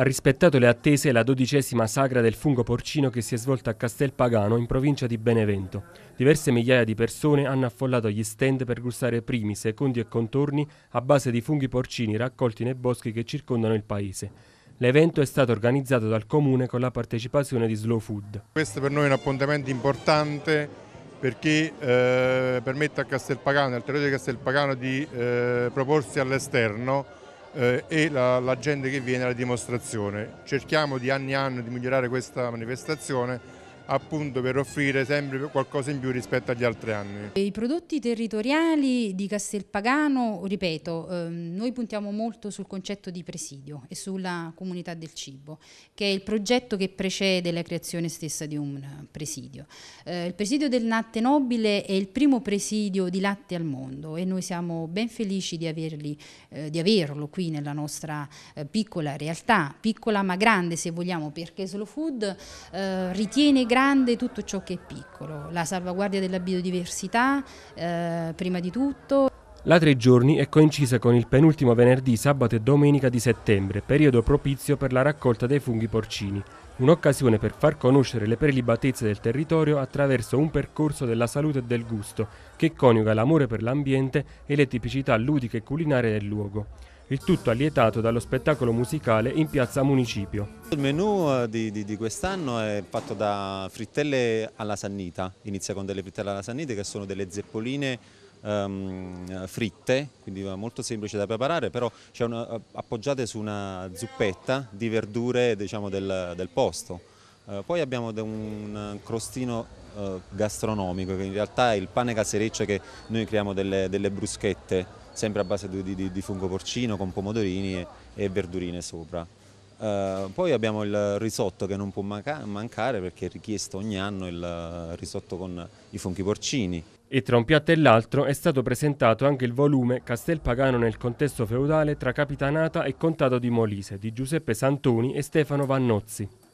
ha rispettato le attese la dodicesima sagra del fungo porcino che si è svolta a Castelpagano in provincia di Benevento. Diverse migliaia di persone hanno affollato gli stand per gustare primi, secondi e contorni a base di funghi porcini raccolti nei boschi che circondano il paese. L'evento è stato organizzato dal comune con la partecipazione di Slow Food. Questo per noi è un appuntamento importante perché eh, permette a Castelpagano, al territorio di Castelpagano di eh, proporsi all'esterno eh, e la, la, gente che viene alla dimostrazione. Cerchiamo di anno in anno di migliorare questa manifestazione appunto per offrire sempre qualcosa in più rispetto agli altri anni. I prodotti territoriali di Castelpagano, ripeto, ehm, noi puntiamo molto sul concetto di presidio e sulla comunità del cibo, che è il progetto che precede la creazione stessa di un presidio. Eh, il presidio del latte nobile è il primo presidio di latte al mondo e noi siamo ben felici di, averli, eh, di averlo qui nella nostra eh, piccola realtà, piccola ma grande se vogliamo, perché Slow Food ritiene grande tutto ciò che è piccolo, la salvaguardia della biodiversità eh, prima di tutto. La tre giorni è coincisa con il penultimo venerdì, sabato e domenica di settembre, periodo propizio per la raccolta dei funghi porcini, un'occasione per far conoscere le prelibatezze del territorio attraverso un percorso della salute e del gusto che coniuga l'amore per l'ambiente e le tipicità ludiche e culinarie del luogo il tutto allietato dallo spettacolo musicale in piazza Municipio. Il menù eh, di, di, di quest'anno è fatto da frittelle alla sannita, inizia con delle frittelle alla sannita che sono delle zeppoline um, fritte, quindi molto semplice da preparare, però una, eh, appoggiate su una zuppetta di verdure diciamo, del, del posto. Uh, poi abbiamo un crostino eh, gastronomico, che in realtà è il pane casereccio che noi creiamo delle, delle bruschette, sempre a base di, di, di fungo porcino con pomodorini e, e verdurine sopra. Eh, poi abbiamo il risotto che non può manca mancare perché è richiesto ogni anno il risotto con i funghi porcini. E tra un piatto e l'altro è stato presentato anche il volume Castelpagano nel contesto feudale tra Capitanata e Contado di Molise di Giuseppe Santoni e Stefano Vannozzi.